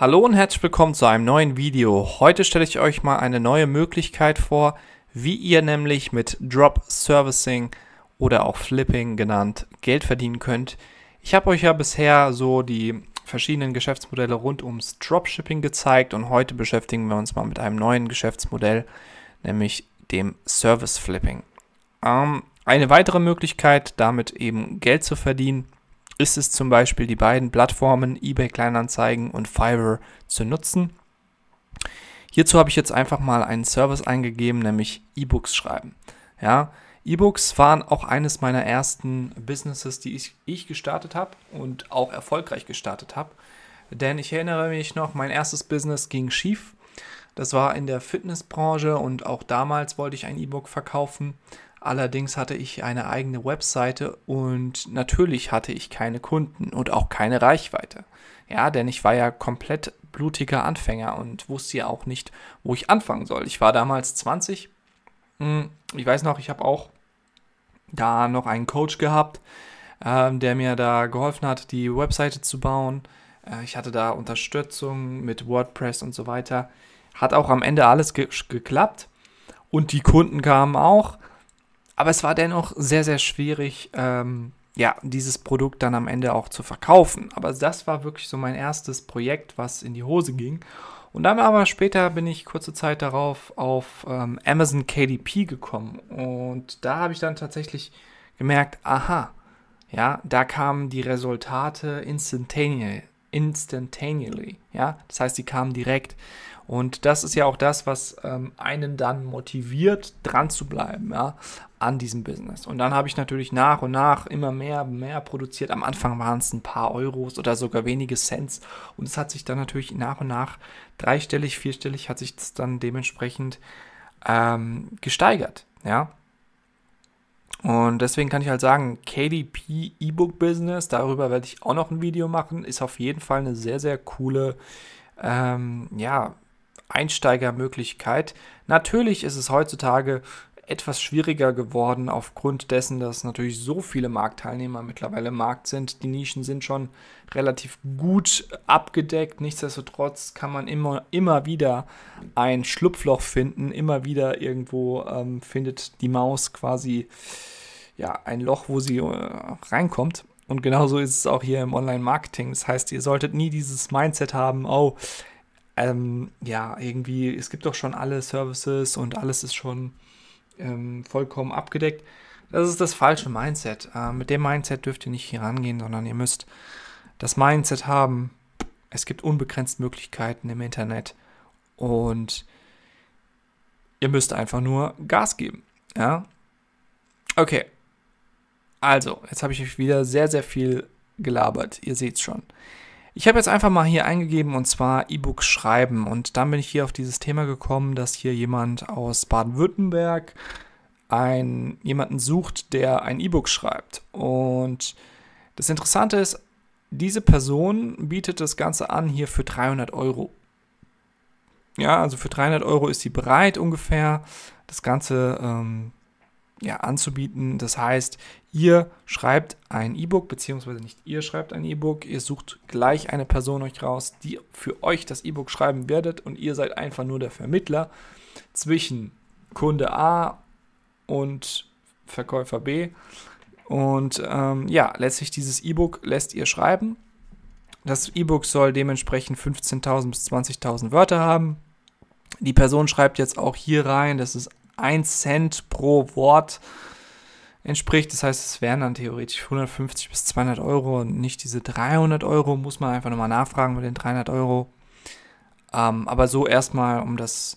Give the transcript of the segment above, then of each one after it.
Hallo und herzlich willkommen zu einem neuen Video. Heute stelle ich euch mal eine neue Möglichkeit vor, wie ihr nämlich mit Drop Servicing oder auch Flipping genannt Geld verdienen könnt. Ich habe euch ja bisher so die verschiedenen Geschäftsmodelle rund ums Dropshipping gezeigt und heute beschäftigen wir uns mal mit einem neuen Geschäftsmodell, nämlich dem Service Flipping. Ähm, eine weitere Möglichkeit, damit eben Geld zu verdienen, ist es zum Beispiel, die beiden Plattformen eBay Kleinanzeigen und Fiverr zu nutzen. Hierzu habe ich jetzt einfach mal einen Service eingegeben, nämlich E-Books schreiben. Ja, E-Books waren auch eines meiner ersten Businesses, die ich, ich gestartet habe und auch erfolgreich gestartet habe. Denn ich erinnere mich noch, mein erstes Business ging schief. Das war in der Fitnessbranche und auch damals wollte ich ein E-Book verkaufen, Allerdings hatte ich eine eigene Webseite und natürlich hatte ich keine Kunden und auch keine Reichweite. Ja, denn ich war ja komplett blutiger Anfänger und wusste ja auch nicht, wo ich anfangen soll. Ich war damals 20. Hm, ich weiß noch, ich habe auch da noch einen Coach gehabt, ähm, der mir da geholfen hat, die Webseite zu bauen. Äh, ich hatte da Unterstützung mit WordPress und so weiter. Hat auch am Ende alles ge geklappt. Und die Kunden kamen auch aber es war dennoch sehr, sehr schwierig, ähm, ja, dieses Produkt dann am Ende auch zu verkaufen. Aber das war wirklich so mein erstes Projekt, was in die Hose ging. Und dann aber später bin ich kurze Zeit darauf auf ähm, Amazon KDP gekommen. Und da habe ich dann tatsächlich gemerkt, aha, ja, da kamen die Resultate instantaneously. Instantaneously, ja, das heißt, die kamen direkt. Und das ist ja auch das, was ähm, einen dann motiviert, dran zu bleiben, ja, an diesem Business. Und dann habe ich natürlich nach und nach immer mehr, mehr produziert. Am Anfang waren es ein paar Euros oder sogar wenige Cents. Und es hat sich dann natürlich nach und nach dreistellig, vierstellig, hat sich das dann dementsprechend ähm, gesteigert, ja. Und deswegen kann ich halt sagen, KDP E-Book Business, darüber werde ich auch noch ein Video machen, ist auf jeden Fall eine sehr, sehr coole ähm, ja, Einsteigermöglichkeit. Natürlich ist es heutzutage etwas schwieriger geworden aufgrund dessen, dass natürlich so viele Marktteilnehmer mittlerweile im Markt sind. Die Nischen sind schon relativ gut abgedeckt. Nichtsdestotrotz kann man immer, immer wieder ein Schlupfloch finden. Immer wieder irgendwo ähm, findet die Maus quasi ja, ein Loch, wo sie äh, reinkommt. Und genauso ist es auch hier im Online-Marketing. Das heißt, ihr solltet nie dieses Mindset haben, oh, ähm, ja, irgendwie, es gibt doch schon alle Services und alles ist schon ähm, vollkommen abgedeckt. Das ist das falsche Mindset. Äh, mit dem Mindset dürft ihr nicht hier rangehen, sondern ihr müsst das Mindset haben, es gibt unbegrenzt Möglichkeiten im Internet und ihr müsst einfach nur Gas geben. Ja? Okay. Also, jetzt habe ich euch wieder sehr, sehr viel gelabert. Ihr seht es schon. Ich habe jetzt einfach mal hier eingegeben und zwar e book schreiben und dann bin ich hier auf dieses Thema gekommen, dass hier jemand aus Baden-Württemberg jemanden sucht, der ein E-Book schreibt. Und das Interessante ist, diese Person bietet das Ganze an hier für 300 Euro. Ja, also für 300 Euro ist sie bereit ungefähr, das Ganze ähm, ja, anzubieten. Das heißt, ihr schreibt ein E-Book, beziehungsweise nicht ihr schreibt ein E-Book, ihr sucht gleich eine Person euch raus, die für euch das E-Book schreiben werdet und ihr seid einfach nur der Vermittler zwischen Kunde A und Verkäufer B. Und ähm, ja, letztlich dieses E-Book lässt ihr schreiben. Das E-Book soll dementsprechend 15.000 bis 20.000 Wörter haben. Die Person schreibt jetzt auch hier rein, dass es 1 Cent pro Wort entspricht. Das heißt, es wären dann theoretisch 150 bis 200 Euro und nicht diese 300 Euro. Muss man einfach nochmal nachfragen bei den 300 Euro. Ähm, aber so erstmal, um das,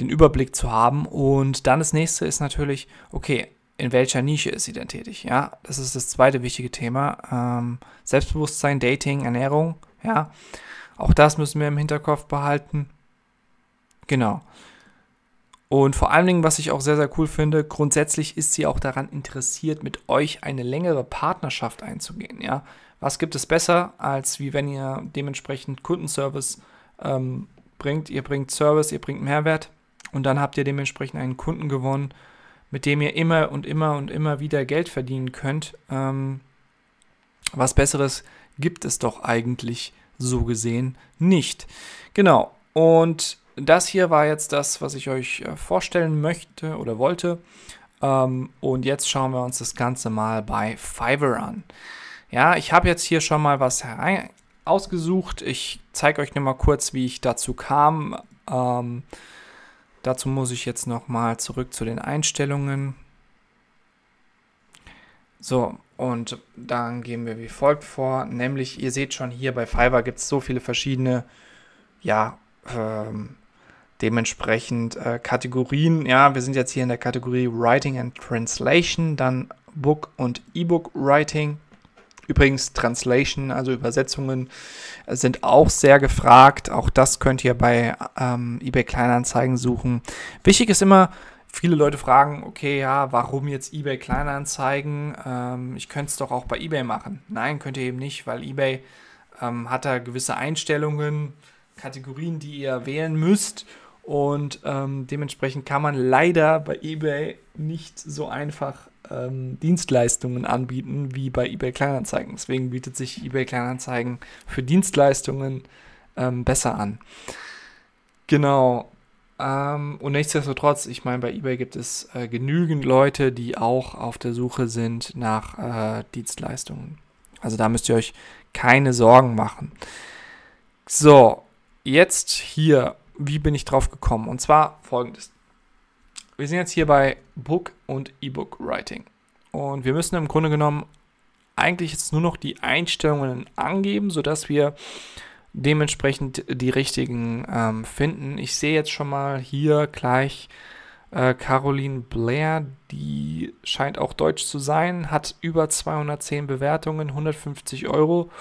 den Überblick zu haben. Und dann das nächste ist natürlich, okay, in welcher Nische ist sie denn tätig? Ja, das ist das zweite wichtige Thema. Ähm, Selbstbewusstsein, Dating, Ernährung, ja. Auch das müssen wir im Hinterkopf behalten. Genau. Und vor allen Dingen, was ich auch sehr, sehr cool finde, grundsätzlich ist sie auch daran interessiert, mit euch eine längere Partnerschaft einzugehen. Ja? Was gibt es besser, als wie wenn ihr dementsprechend Kundenservice ähm, bringt? Ihr bringt Service, ihr bringt Mehrwert und dann habt ihr dementsprechend einen Kunden gewonnen, mit dem ihr immer und immer und immer wieder Geld verdienen könnt. Ähm, was Besseres gibt es doch eigentlich so gesehen nicht. Genau. Und das hier war jetzt das, was ich euch äh, vorstellen möchte oder wollte. Ähm, und jetzt schauen wir uns das Ganze mal bei Fiverr an. Ja, ich habe jetzt hier schon mal was herein ausgesucht. Ich zeige euch nur mal kurz, wie ich dazu kam. Ähm, dazu muss ich jetzt nochmal zurück zu den Einstellungen. So, und dann gehen wir wie folgt vor, nämlich ihr seht schon hier bei Fiverr gibt es so viele verschiedene ja, ähm, dementsprechend äh, Kategorien. Ja, wir sind jetzt hier in der Kategorie Writing and Translation, dann Book und E-Book Writing. Übrigens, Translation, also Übersetzungen, äh, sind auch sehr gefragt. Auch das könnt ihr bei ähm, eBay Kleinanzeigen suchen. Wichtig ist immer, viele Leute fragen, okay, ja, warum jetzt eBay Kleinanzeigen? Ähm, ich könnte es doch auch bei eBay machen. Nein, könnt ihr eben nicht, weil eBay ähm, hat da gewisse Einstellungen, Kategorien, die ihr wählen müsst. Und ähm, dementsprechend kann man leider bei eBay nicht so einfach ähm, Dienstleistungen anbieten wie bei eBay Kleinanzeigen. Deswegen bietet sich eBay Kleinanzeigen für Dienstleistungen ähm, besser an. Genau. Ähm, und nichtsdestotrotz, ich meine, bei eBay gibt es äh, genügend Leute, die auch auf der Suche sind nach äh, Dienstleistungen. Also da müsst ihr euch keine Sorgen machen. So, jetzt hier wie bin ich drauf gekommen? Und zwar folgendes. Wir sind jetzt hier bei Book und E-Book Writing. Und wir müssen im Grunde genommen eigentlich jetzt nur noch die Einstellungen angeben, sodass wir dementsprechend die richtigen ähm, finden. Ich sehe jetzt schon mal hier gleich äh, Caroline Blair, die scheint auch deutsch zu sein, hat über 210 Bewertungen, 150 Euro,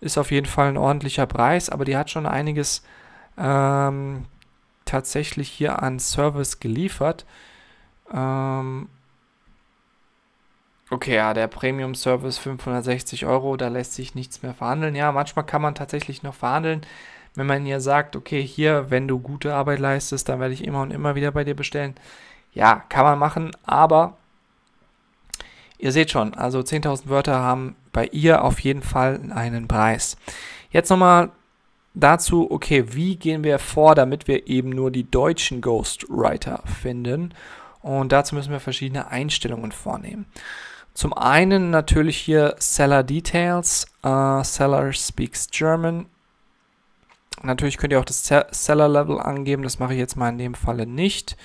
ist auf jeden Fall ein ordentlicher Preis, aber die hat schon einiges äh, ähm, tatsächlich hier an Service geliefert. Ähm, okay, ja, der Premium Service 560 Euro, da lässt sich nichts mehr verhandeln. Ja, manchmal kann man tatsächlich noch verhandeln. Wenn man ihr sagt, okay, hier, wenn du gute Arbeit leistest, dann werde ich immer und immer wieder bei dir bestellen. Ja, kann man machen, aber ihr seht schon, also 10.000 Wörter haben bei ihr auf jeden Fall einen Preis. Jetzt nochmal dazu, okay, wie gehen wir vor, damit wir eben nur die deutschen Ghostwriter finden. Und dazu müssen wir verschiedene Einstellungen vornehmen. Zum einen natürlich hier Seller Details, äh, Seller Speaks German. Natürlich könnt ihr auch das Seller Level angeben, das mache ich jetzt mal in dem Falle nicht.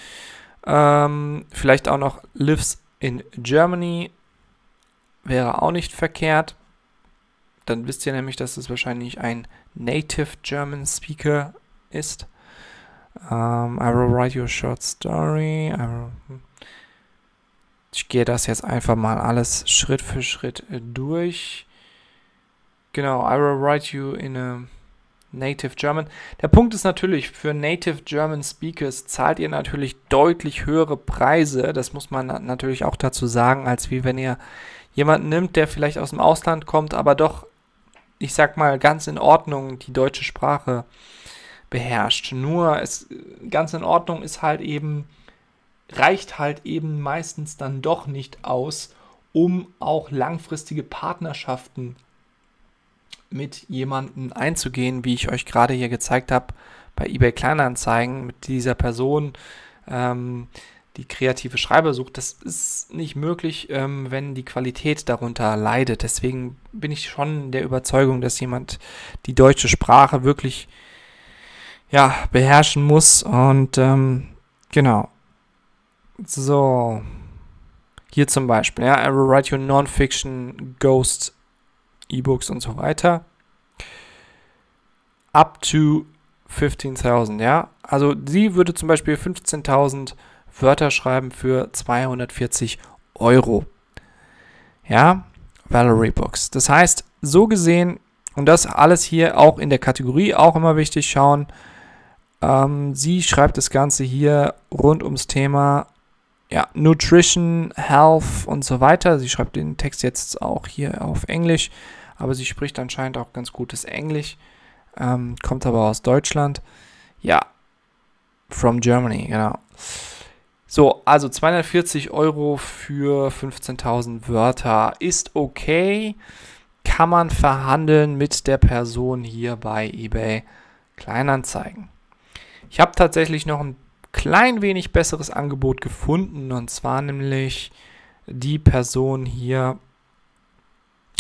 Ähm, vielleicht auch noch Lives in Germany wäre auch nicht verkehrt. Dann wisst ihr nämlich, dass es wahrscheinlich ein Native German Speaker ist. Um, ähm, I will write your short story. Hm. ich gehe das jetzt einfach mal alles Schritt für Schritt durch. Genau, I will write you in a Native German. Der Punkt ist natürlich, für Native German Speakers zahlt ihr natürlich deutlich höhere Preise, das muss man natürlich auch dazu sagen, als wie wenn ihr jemanden nimmt, der vielleicht aus dem Ausland kommt, aber doch ich sag mal, ganz in Ordnung die deutsche Sprache beherrscht. Nur es, ganz in Ordnung ist halt eben, reicht halt eben meistens dann doch nicht aus, um auch langfristige Partnerschaften mit jemandem einzugehen, wie ich euch gerade hier gezeigt habe bei eBay Kleinanzeigen mit dieser Person. Ähm, die kreative Schreiber sucht. Das ist nicht möglich, ähm, wenn die Qualität darunter leidet. Deswegen bin ich schon der Überzeugung, dass jemand die deutsche Sprache wirklich ja, beherrschen muss. Und ähm, genau. So. Hier zum Beispiel, ja, I will write your non-fiction, Ghost, E-Books und so weiter. Up to 15.000, ja. Also sie würde zum Beispiel 15.000 Wörter schreiben für 240 Euro. Ja, Valerie Books. Das heißt, so gesehen, und das alles hier auch in der Kategorie auch immer wichtig schauen, ähm, sie schreibt das Ganze hier rund ums Thema ja, Nutrition, Health und so weiter. Sie schreibt den Text jetzt auch hier auf Englisch, aber sie spricht anscheinend auch ganz gutes Englisch, ähm, kommt aber aus Deutschland. Ja, from Germany, genau. So, also 240 Euro für 15.000 Wörter ist okay. Kann man verhandeln mit der Person hier bei eBay Kleinanzeigen. Ich habe tatsächlich noch ein klein wenig besseres Angebot gefunden und zwar nämlich die Person hier,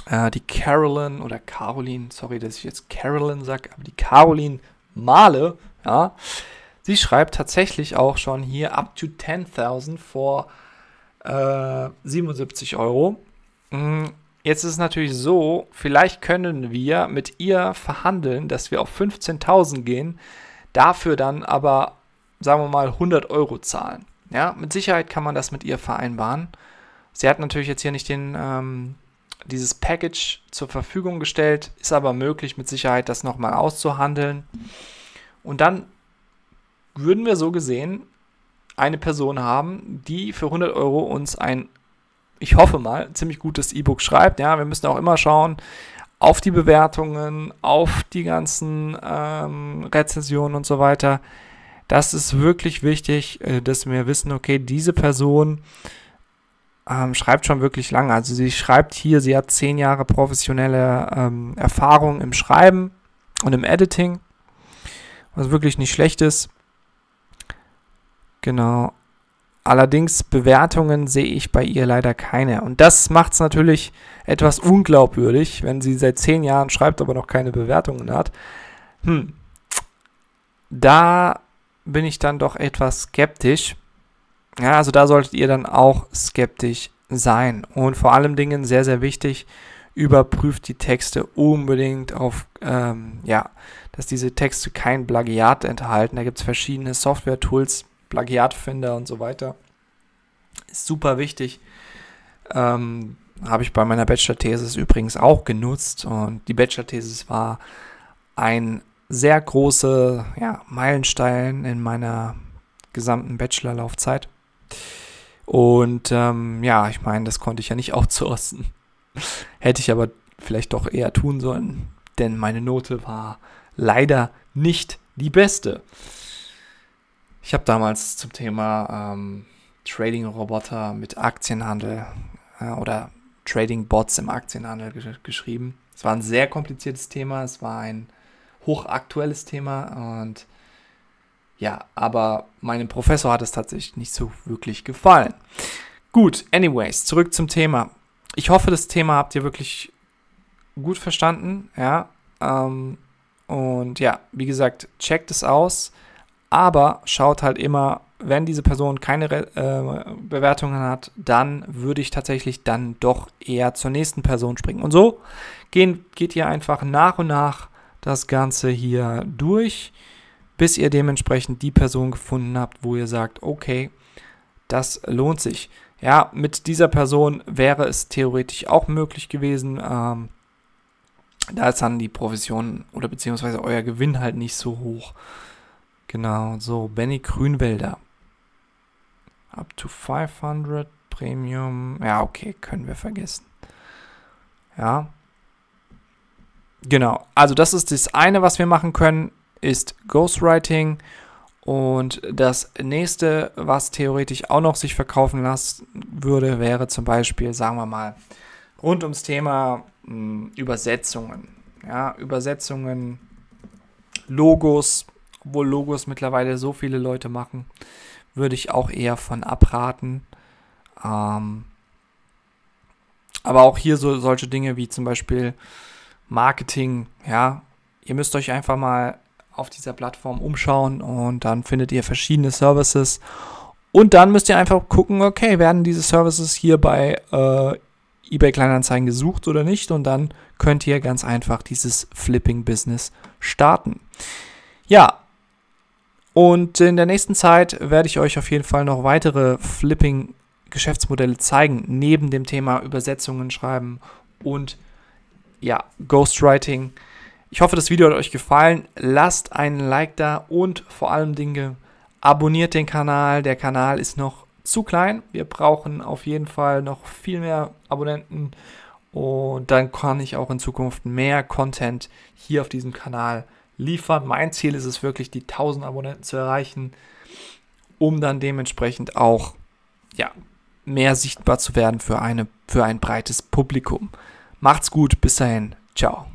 äh, die Carolyn oder Caroline, sorry, dass ich jetzt Carolyn sage, aber die Caroline Male, ja, Sie schreibt tatsächlich auch schon hier up to 10.000 vor äh, 77 Euro. Mm, jetzt ist es natürlich so, vielleicht können wir mit ihr verhandeln, dass wir auf 15.000 gehen, dafür dann aber, sagen wir mal, 100 Euro zahlen. Ja, mit Sicherheit kann man das mit ihr vereinbaren. Sie hat natürlich jetzt hier nicht den, ähm, dieses Package zur Verfügung gestellt, ist aber möglich, mit Sicherheit das nochmal auszuhandeln. Und dann würden wir so gesehen eine Person haben, die für 100 Euro uns ein, ich hoffe mal, ziemlich gutes E-Book schreibt. Ja, wir müssen auch immer schauen auf die Bewertungen, auf die ganzen ähm, Rezensionen und so weiter. Das ist wirklich wichtig, äh, dass wir wissen, okay, diese Person ähm, schreibt schon wirklich lange. Also sie schreibt hier, sie hat zehn Jahre professionelle ähm, Erfahrung im Schreiben und im Editing, was wirklich nicht schlecht ist. Genau. Allerdings Bewertungen sehe ich bei ihr leider keine. Und das macht es natürlich etwas unglaubwürdig, wenn sie seit zehn Jahren schreibt, aber noch keine Bewertungen hat. Hm. Da bin ich dann doch etwas skeptisch. Ja, also da solltet ihr dann auch skeptisch sein. Und vor allem Dingen sehr, sehr wichtig, überprüft die Texte unbedingt auf, ähm, ja, dass diese Texte kein Plagiat enthalten. Da gibt es verschiedene Software-Tools, Plagiatfinder und so weiter. Ist super wichtig. Ähm, Habe ich bei meiner Bachelor-Thesis übrigens auch genutzt. Und die Bachelor-Thesis war ein sehr großer ja, Meilenstein in meiner gesamten Bachelorlaufzeit. Und ähm, ja, ich meine, das konnte ich ja nicht outsourcen. Hätte ich aber vielleicht doch eher tun sollen, denn meine Note war leider nicht die beste. Ich habe damals zum Thema ähm, Trading-Roboter mit Aktienhandel äh, oder Trading-Bots im Aktienhandel ge geschrieben. Es war ein sehr kompliziertes Thema, es war ein hochaktuelles Thema und ja, aber meinem Professor hat es tatsächlich nicht so wirklich gefallen. Gut, anyways, zurück zum Thema. Ich hoffe, das Thema habt ihr wirklich gut verstanden, ja. Ähm, und ja, wie gesagt, checkt es aus aber schaut halt immer, wenn diese Person keine äh, Bewertungen hat, dann würde ich tatsächlich dann doch eher zur nächsten Person springen. Und so gehen, geht ihr einfach nach und nach das Ganze hier durch, bis ihr dementsprechend die Person gefunden habt, wo ihr sagt, okay, das lohnt sich. Ja, mit dieser Person wäre es theoretisch auch möglich gewesen. Ähm, da ist dann die Provision oder beziehungsweise euer Gewinn halt nicht so hoch. Genau, so, Benny Grünwälder. Up to 500 Premium. Ja, okay, können wir vergessen. Ja. Genau, also das ist das eine, was wir machen können, ist Ghostwriting. Und das nächste, was theoretisch auch noch sich verkaufen lassen würde, wäre zum Beispiel, sagen wir mal, rund ums Thema mh, hm, Übersetzungen. Ja, Übersetzungen, Logos, obwohl Logos mittlerweile so viele Leute machen, würde ich auch eher von abraten. Ähm, aber auch hier so solche Dinge wie zum Beispiel Marketing, ja, ihr müsst euch einfach mal auf dieser Plattform umschauen und dann findet ihr verschiedene Services. Und dann müsst ihr einfach gucken, okay, werden diese Services hier bei äh, eBay Kleinanzeigen gesucht oder nicht? Und dann könnt ihr ganz einfach dieses Flipping-Business starten. Ja, und in der nächsten Zeit werde ich euch auf jeden Fall noch weitere Flipping-Geschäftsmodelle zeigen, neben dem Thema Übersetzungen schreiben und ja, Ghostwriting. Ich hoffe, das Video hat euch gefallen. Lasst einen Like da und vor allem Dinge, abonniert den Kanal. Der Kanal ist noch zu klein. Wir brauchen auf jeden Fall noch viel mehr Abonnenten und dann kann ich auch in Zukunft mehr Content hier auf diesem Kanal liefern. Mein Ziel ist es wirklich, die 1000 Abonnenten zu erreichen, um dann dementsprechend auch ja, mehr sichtbar zu werden für, eine, für ein breites Publikum. Macht's gut, bis dahin, ciao.